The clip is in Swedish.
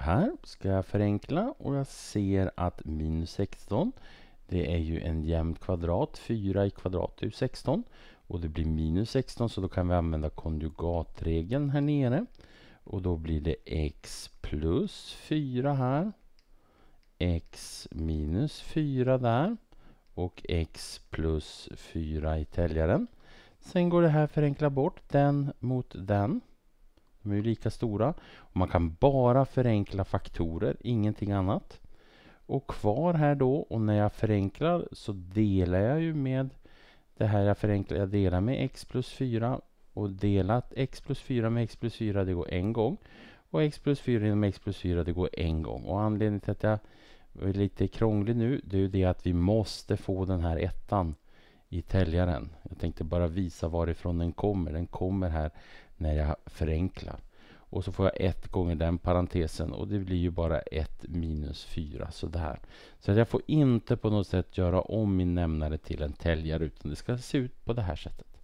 Här ska jag förenkla och jag ser att minus 16 det är ju en jämn kvadrat. 4 i kvadrat är ju 16 och det blir minus 16 så då kan vi använda konjugatregeln här nere. Och då blir det x plus 4 här. x minus 4 där. Och x plus 4 i täljaren. Sen går det här förenkla bort den mot den. De är ju lika stora. Och man kan bara förenkla faktorer, ingenting annat. Och kvar här då, och när jag förenklar så delar jag ju med det här jag förenklar, jag delar med x plus 4 och delat x plus 4 med x plus 4 det går en gång och x plus 4 inom x plus 4 det går en gång och anledningen till att jag är lite krånglig nu det är ju det att vi måste få den här ettan i täljaren. Jag tänkte bara visa varifrån den kommer. Den kommer här när jag förenklar. Och så får jag ett gånger den parentesen och det blir ju bara 1 minus 4 sådär. Så jag får inte på något sätt göra om min nämnare till en täljare utan det ska se ut på det här sättet.